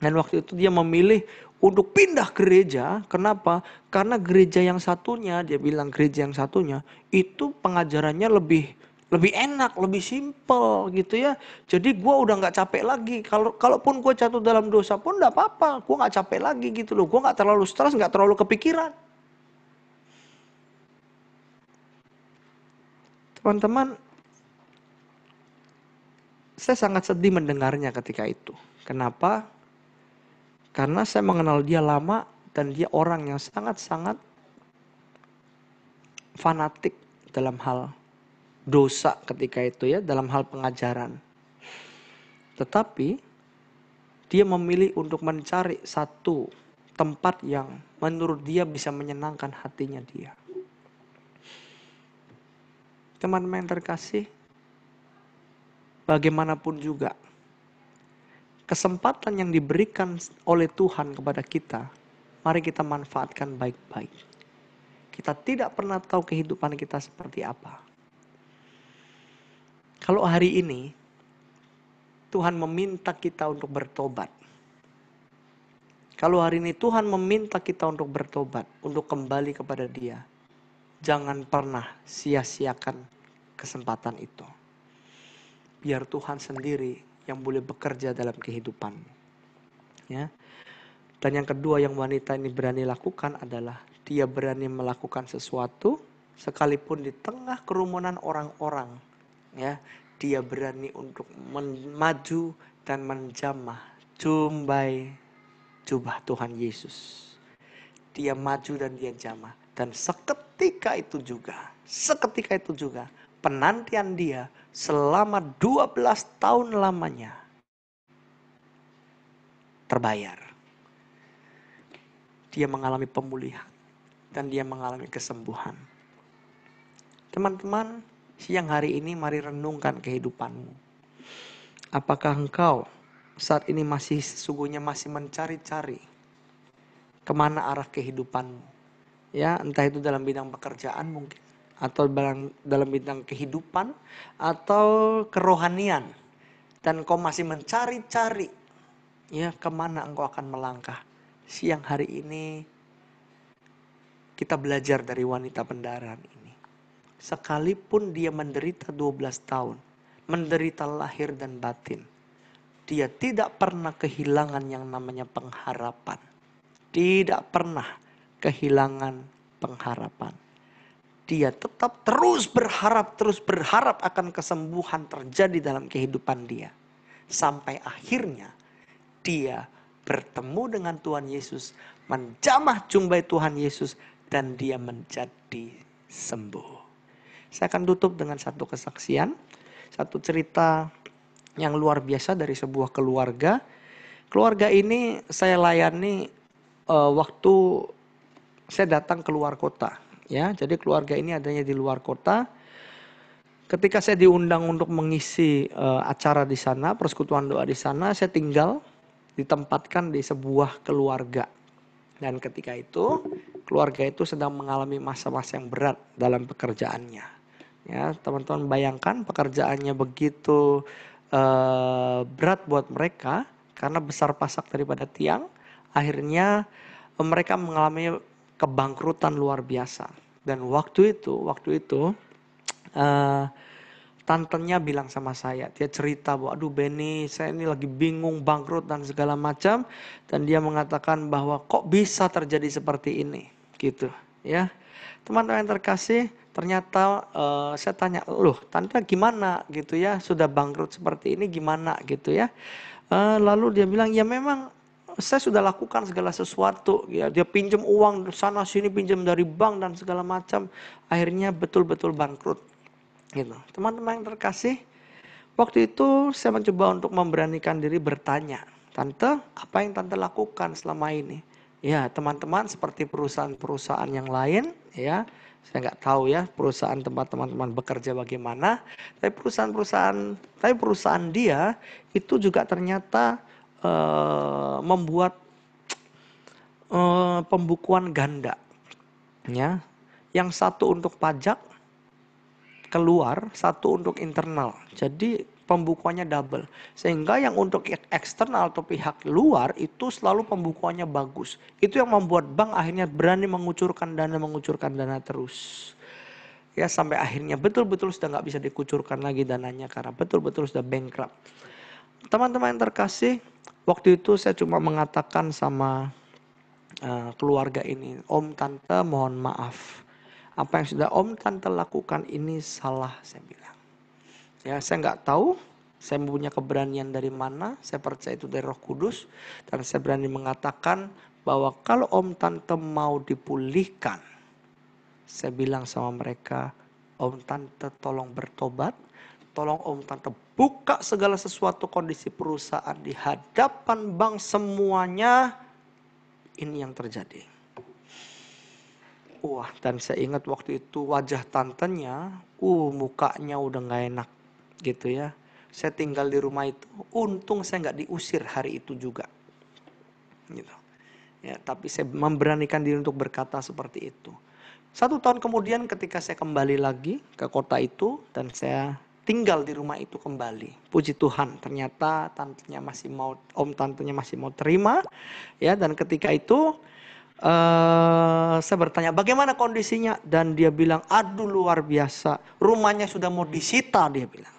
dan waktu itu dia memilih untuk pindah gereja. Kenapa? Karena gereja yang satunya, dia bilang gereja yang satunya itu pengajarannya lebih lebih enak, lebih simple gitu ya. Jadi gue udah nggak capek lagi. Kalau kalaupun gue jatuh dalam dosa pun nggak apa-apa. Gue nggak capek lagi gitu loh. Gue nggak terlalu stres, nggak terlalu kepikiran. Teman-teman, saya sangat sedih mendengarnya ketika itu. Kenapa? Karena saya mengenal dia lama dan dia orang yang sangat-sangat fanatik dalam hal dosa ketika itu ya, dalam hal pengajaran. Tetapi dia memilih untuk mencari satu tempat yang menurut dia bisa menyenangkan hatinya dia. Teman-teman terkasih, bagaimanapun juga kesempatan yang diberikan oleh Tuhan kepada kita, mari kita manfaatkan baik-baik. Kita tidak pernah tahu kehidupan kita seperti apa. Kalau hari ini Tuhan meminta kita untuk bertobat. Kalau hari ini Tuhan meminta kita untuk bertobat, untuk kembali kepada Dia, jangan pernah sia-siakan kesempatan itu. Biar Tuhan sendiri yang boleh bekerja dalam kehidupan. Ya. Dan yang kedua yang wanita ini berani lakukan adalah dia berani melakukan sesuatu sekalipun di tengah kerumunan orang-orang. Ya, dia berani untuk maju dan menjamah jumbai jubah Tuhan Yesus. Dia maju dan dia jamah dan seketika itu juga, seketika itu juga penantian dia selama 12 tahun lamanya terbayar. Dia mengalami pemulihan dan dia mengalami kesembuhan. Teman-teman, siang hari ini mari renungkan kehidupanmu. Apakah engkau saat ini masih sesungguhnya masih mencari-cari kemana arah kehidupanmu? Ya, entah itu dalam bidang pekerjaan mungkin, atau dalam, bidang kehidupan atau kerohanian dan kau masih mencari-cari ya kemana engkau akan melangkah siang hari ini kita belajar dari wanita pendaran ini sekalipun dia menderita 12 tahun menderita lahir dan batin dia tidak pernah kehilangan yang namanya pengharapan tidak pernah kehilangan pengharapan dia tetap terus berharap, terus berharap akan kesembuhan terjadi dalam kehidupan dia. Sampai akhirnya dia bertemu dengan Tuhan Yesus, menjamah jumbai Tuhan Yesus, dan dia menjadi sembuh. Saya akan tutup dengan satu kesaksian, satu cerita yang luar biasa dari sebuah keluarga. Keluarga ini saya layani uh, waktu saya datang keluar kota ya. Jadi keluarga ini adanya di luar kota. Ketika saya diundang untuk mengisi uh, acara di sana, persekutuan doa di sana, saya tinggal ditempatkan di sebuah keluarga. Dan ketika itu, keluarga itu sedang mengalami masa-masa yang berat dalam pekerjaannya. Ya, teman-teman bayangkan pekerjaannya begitu uh, berat buat mereka karena besar pasak daripada tiang, akhirnya eh, mereka mengalami kebangkrutan luar biasa. Dan waktu itu, waktu itu uh, tantenya bilang sama saya, dia cerita bahwa aduh Benny, saya ini lagi bingung, bangkrut dan segala macam dan dia mengatakan bahwa kok bisa terjadi seperti ini gitu, ya. Teman-teman yang terkasih, ternyata uh, saya tanya, "Loh, tante gimana?" gitu ya, sudah bangkrut seperti ini gimana gitu ya. Uh, lalu dia bilang, "Ya memang saya sudah lakukan segala sesuatu ya dia pinjam uang sana sini pinjam dari bank dan segala macam akhirnya betul-betul bangkrut gitu teman-teman yang terkasih waktu itu saya mencoba untuk memberanikan diri bertanya tante apa yang tante lakukan selama ini ya teman-teman seperti perusahaan-perusahaan yang lain ya saya nggak tahu ya perusahaan tempat teman-teman bekerja bagaimana tapi perusahaan-perusahaan tapi perusahaan dia itu juga ternyata Eh, membuat uh, pembukuan ganda ya yang satu untuk pajak keluar satu untuk internal jadi pembukuannya double sehingga yang untuk eksternal atau pihak luar itu selalu pembukuannya bagus itu yang membuat bank akhirnya berani mengucurkan dana mengucurkan dana terus ya sampai akhirnya betul-betul sudah nggak bisa dikucurkan lagi dananya karena betul-betul sudah bankrupt teman-teman yang terkasih, waktu itu saya cuma mengatakan sama uh, keluarga ini, Om Tante mohon maaf. Apa yang sudah Om Tante lakukan ini salah, saya bilang. Ya, saya nggak tahu saya mempunyai keberanian dari mana, saya percaya itu dari Roh Kudus, dan saya berani mengatakan bahwa kalau Om Tante mau dipulihkan, saya bilang sama mereka, Om Tante tolong bertobat, Tolong om tante buka segala sesuatu kondisi perusahaan di hadapan bank semuanya ini yang terjadi. Wah, dan saya ingat waktu itu wajah tantenya, uh mukanya udah nggak enak gitu ya. Saya tinggal di rumah itu, untung saya nggak diusir hari itu juga. Gitu. Ya, tapi saya memberanikan diri untuk berkata seperti itu. Satu tahun kemudian ketika saya kembali lagi ke kota itu dan saya tinggal di rumah itu kembali. Puji Tuhan, ternyata tantenya masih mau om tantenya masih mau terima ya dan ketika itu uh, saya bertanya bagaimana kondisinya dan dia bilang aduh luar biasa, rumahnya sudah mau disita dia bilang.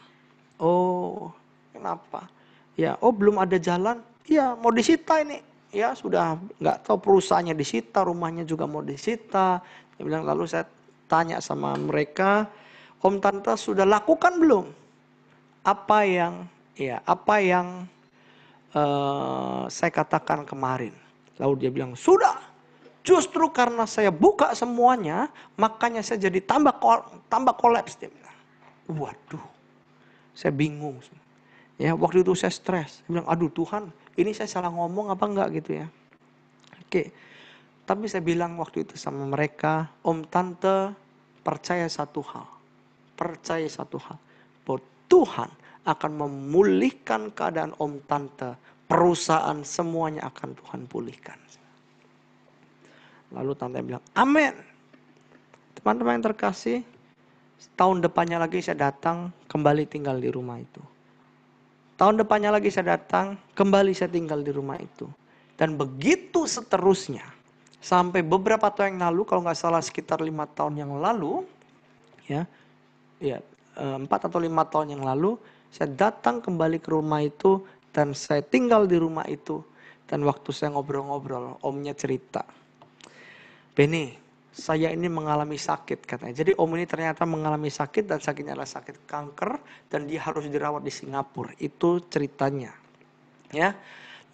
Oh, kenapa? Ya, oh belum ada jalan. ya mau disita ini. Ya, sudah nggak tahu perusahaannya disita, rumahnya juga mau disita. Dia bilang lalu saya tanya sama mereka, Om tante sudah lakukan belum? Apa yang ya apa yang uh, saya katakan kemarin? Lalu dia bilang sudah. Justru karena saya buka semuanya, makanya saya jadi tambah kol tambah kolaps dia bilang. Waduh, saya bingung. Ya waktu itu saya stres. Dia bilang, aduh Tuhan, ini saya salah ngomong apa enggak gitu ya. Oke. Tapi saya bilang waktu itu sama mereka, om tante percaya satu hal percaya satu hal, bahwa Tuhan akan memulihkan keadaan om tante, perusahaan semuanya akan Tuhan pulihkan. Lalu tante bilang, amin. Teman-teman yang terkasih, tahun depannya lagi saya datang kembali tinggal di rumah itu. Tahun depannya lagi saya datang kembali saya tinggal di rumah itu. Dan begitu seterusnya. Sampai beberapa tahun yang lalu, kalau nggak salah sekitar lima tahun yang lalu, ya ya empat atau lima tahun yang lalu saya datang kembali ke rumah itu dan saya tinggal di rumah itu dan waktu saya ngobrol-ngobrol omnya cerita Beni saya ini mengalami sakit katanya jadi om ini ternyata mengalami sakit dan sakitnya adalah sakit kanker dan dia harus dirawat di Singapura itu ceritanya ya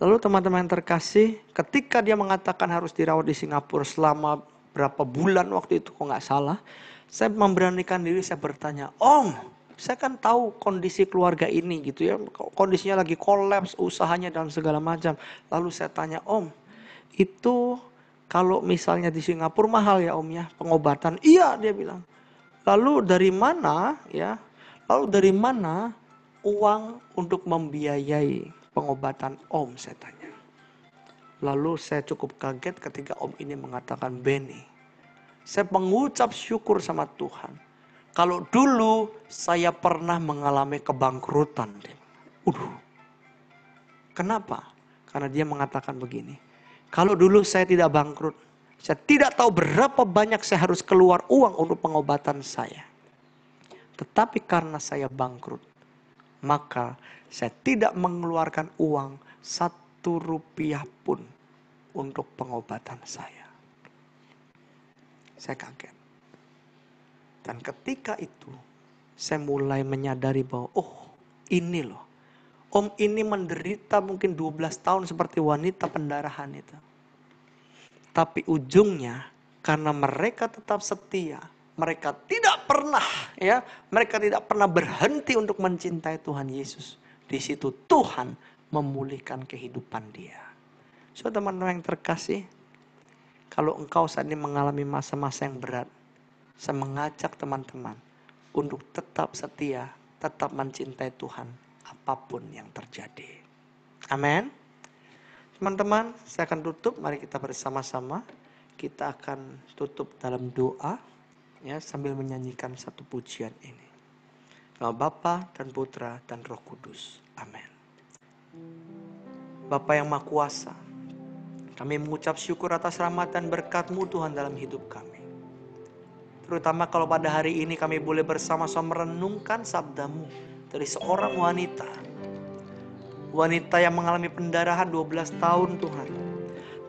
lalu teman-teman terkasih ketika dia mengatakan harus dirawat di Singapura selama berapa bulan waktu itu kok nggak salah, saya memberanikan diri saya bertanya, Om, saya kan tahu kondisi keluarga ini gitu ya, kondisinya lagi kolaps, usahanya dan segala macam. Lalu saya tanya, Om, itu kalau misalnya di Singapura mahal ya Om ya pengobatan? Iya dia bilang. Lalu dari mana ya? Lalu dari mana uang untuk membiayai pengobatan Om saya tanya. Lalu saya cukup kaget ketika om ini mengatakan, Benny, saya mengucap syukur sama Tuhan. Kalau dulu saya pernah mengalami kebangkrutan. Uduh. Kenapa? Karena dia mengatakan begini. Kalau dulu saya tidak bangkrut, saya tidak tahu berapa banyak saya harus keluar uang untuk pengobatan saya. Tetapi karena saya bangkrut, maka saya tidak mengeluarkan uang satu satu rupiah pun untuk pengobatan saya. Saya kaget. Dan ketika itu, saya mulai menyadari bahwa, oh ini loh, om ini menderita mungkin 12 tahun seperti wanita pendarahan itu. Tapi ujungnya, karena mereka tetap setia, mereka tidak pernah ya, mereka tidak pernah berhenti untuk mencintai Tuhan Yesus. Di situ Tuhan memulihkan kehidupan dia. So teman-teman yang terkasih, kalau engkau saat ini mengalami masa-masa yang berat, saya mengajak teman-teman untuk tetap setia, tetap mencintai Tuhan apapun yang terjadi. Amin. Teman-teman, saya akan tutup. Mari kita bersama-sama. Kita akan tutup dalam doa ya sambil menyanyikan satu pujian ini. Nama Bapa dan Putra dan Roh Kudus. Amin. Bapa yang Maha Kuasa, kami mengucap syukur atas rahmat dan berkat-Mu Tuhan dalam hidup kami. Terutama kalau pada hari ini kami boleh bersama-sama merenungkan sabdamu dari seorang wanita. Wanita yang mengalami pendarahan 12 tahun Tuhan.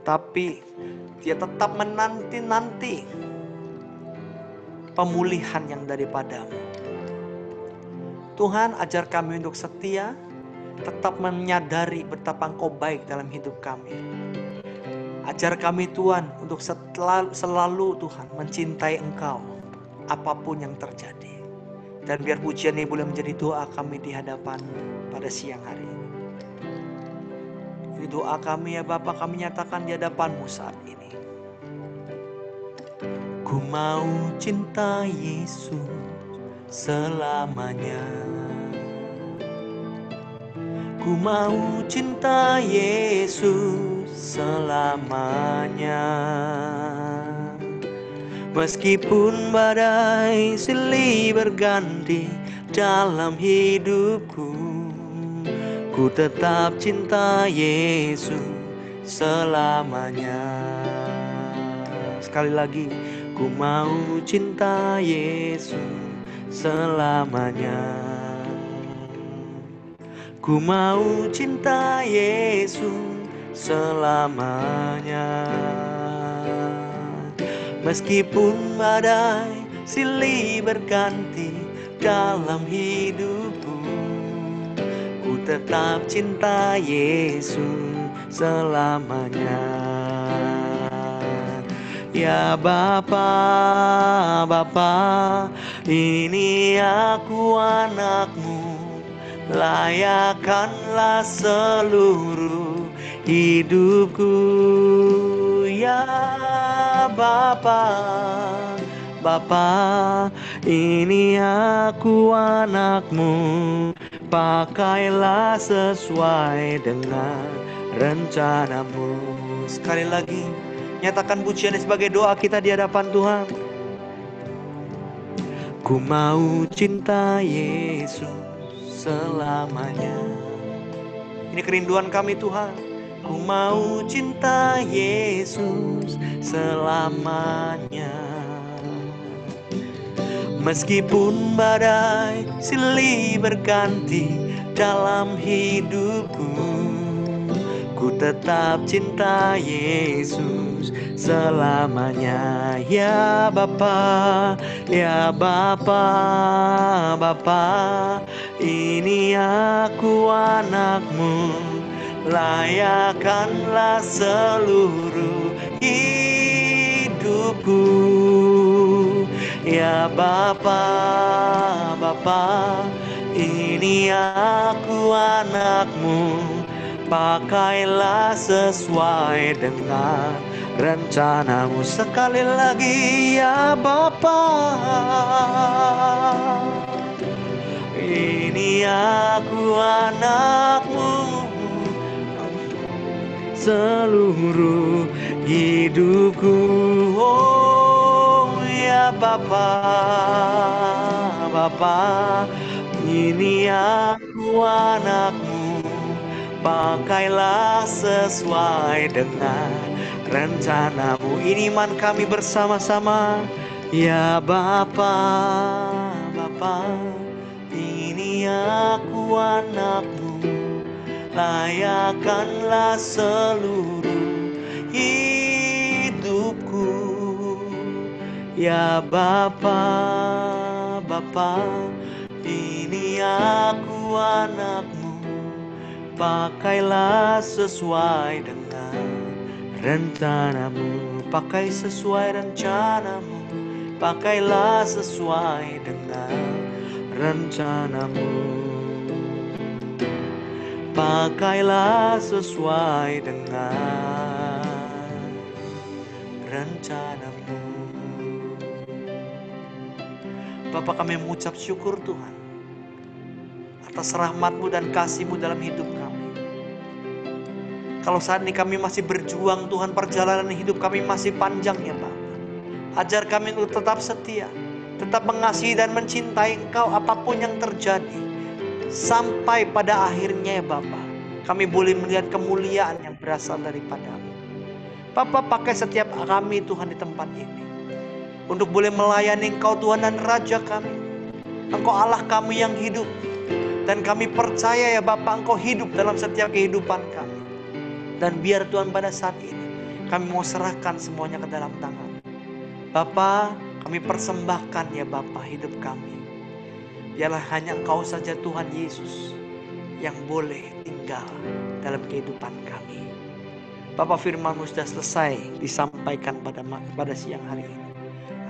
Tapi dia tetap menanti-nanti pemulihan yang daripadamu. Tuhan ajar kami untuk setia tetap menyadari betapa Engkau baik dalam hidup kami. Ajar kami Tuhan untuk selalu, selalu Tuhan mencintai Engkau apapun yang terjadi. Dan biar pujian ini boleh menjadi doa kami di hadapan pada siang hari ini. doa kami ya Bapa kami nyatakan di hadapanmu saat ini. Ku mau cinta Yesus selamanya. Ku mau cinta Yesus selamanya Meskipun badai silih berganti dalam hidupku Ku tetap cinta Yesus selamanya Sekali lagi Ku mau cinta Yesus selamanya Ku mau cinta Yesus selamanya Meskipun badai silih berganti dalam hidupku Ku tetap cinta Yesus selamanya Ya Bapa, Bapa, ini aku anakmu Layakkanlah seluruh hidupku ya Bapa Bapa ini aku anakmu pakailah sesuai dengan rencanamu sekali lagi nyatakan pujian sebagai doa kita di hadapan Tuhan ku mau cinta Yesus selamanya. Ini kerinduan kami Tuhan. Ku mau cinta Yesus selamanya. Meskipun badai silih berganti dalam hidupku Ku tetap cinta Yesus selamanya Ya Bapa, ya Bapa, Bapa ini aku anakmu Layakanlah seluruh hidupku Ya Bapa, Bapa Ini aku anakmu Pakailah sesuai dengan rencanamu Sekali lagi ya Bapak ini aku anakmu seluruh hidupku oh ya Bapa Bapa ini aku anakmu pakailah sesuai dengan rencanamu ini iman kami bersama-sama ya Bapa Bapa aku anakmu Layakanlah seluruh hidupku Ya Bapa, Bapa Ini aku anakmu Pakailah sesuai dengan rencanamu Pakai sesuai rencanamu Pakailah sesuai dengan rencanamu Pakailah sesuai dengan rencanamu Bapak kami mengucap syukur Tuhan Atas rahmatmu dan kasihmu dalam hidup kami Kalau saat ini kami masih berjuang Tuhan Perjalanan hidup kami masih panjang ya Pak Ajar kami untuk tetap setia tetap mengasihi dan mencintai Engkau apapun yang terjadi. Sampai pada akhirnya ya Bapak, kami boleh melihat kemuliaan yang berasal daripadamu. Bapak pakai setiap kami Tuhan di tempat ini. Untuk boleh melayani Engkau Tuhan dan Raja kami. Engkau Allah kami yang hidup. Dan kami percaya ya Bapak Engkau hidup dalam setiap kehidupan kami. Dan biar Tuhan pada saat ini kami mau serahkan semuanya ke dalam tangan. Bapak, kami persembahkan ya Bapa hidup kami. Biarlah hanya Engkau saja Tuhan Yesus yang boleh tinggal dalam kehidupan kami. Bapak firmanmu sudah selesai disampaikan pada pada siang hari ini.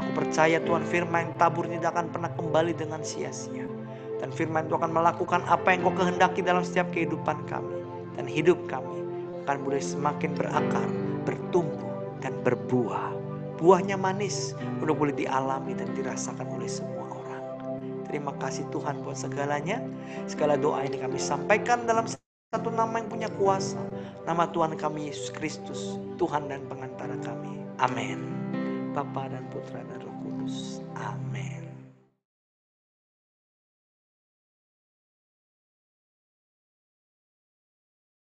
Aku percaya Tuhan firman yang tabur tidak akan pernah kembali dengan sia-sia. Dan firman itu akan melakukan apa yang kau kehendaki dalam setiap kehidupan kami. Dan hidup kami akan boleh semakin berakar, bertumbuh, dan berbuah buahnya manis untuk boleh dialami dan dirasakan oleh semua orang. Terima kasih Tuhan buat segalanya. Segala doa ini kami sampaikan dalam satu nama yang punya kuasa. Nama Tuhan kami Yesus Kristus, Tuhan dan pengantara kami. Amin. Bapa dan Putra dan